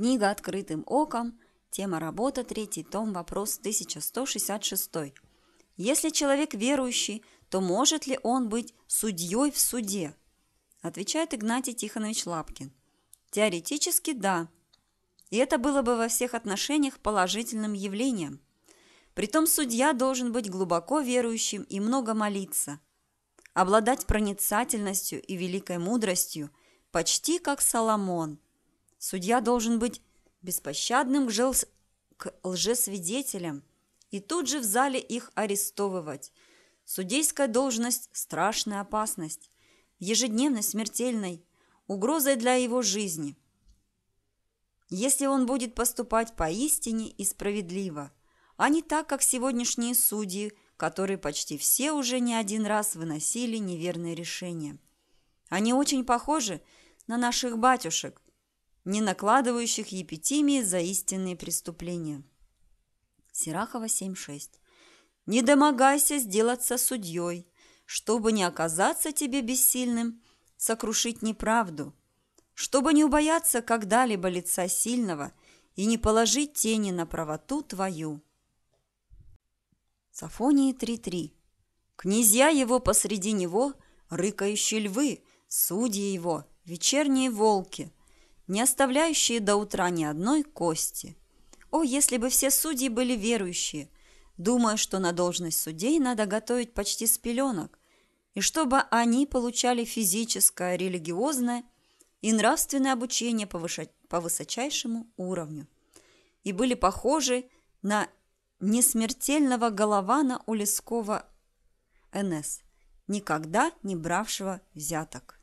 Книга «Открытым оком», тема работа, третий том, вопрос 1166. Если человек верующий, то может ли он быть судьей в суде? Отвечает Игнатий Тихонович Лапкин. Теоретически да. И это было бы во всех отношениях положительным явлением. Притом судья должен быть глубоко верующим и много молиться, обладать проницательностью и великой мудростью, почти как Соломон – Судья должен быть беспощадным к, жел... к лжесвидетелям и тут же в зале их арестовывать. Судейская должность – страшная опасность, ежедневно смертельной, угрозой для его жизни. Если он будет поступать поистине и справедливо, а не так, как сегодняшние судьи, которые почти все уже не один раз выносили неверные решения. Они очень похожи на наших батюшек – не накладывающих епитимии за истинные преступления. Сирахова 7.6. «Не домогайся сделаться судьей, чтобы не оказаться тебе бессильным, сокрушить неправду, чтобы не убояться когда-либо лица сильного и не положить тени на правоту твою». Сафонии 3.3. «Князья его посреди него, рыкающие львы, судьи его, вечерние волки – не оставляющие до утра ни одной кости. О, если бы все судьи были верующие! Думаю, что на должность судей надо готовить почти с пеленок, и чтобы они получали физическое, религиозное и нравственное обучение по, высочайшему уровню и были похожи на несмертельного голована у Лескова НС, никогда не бравшего взяток.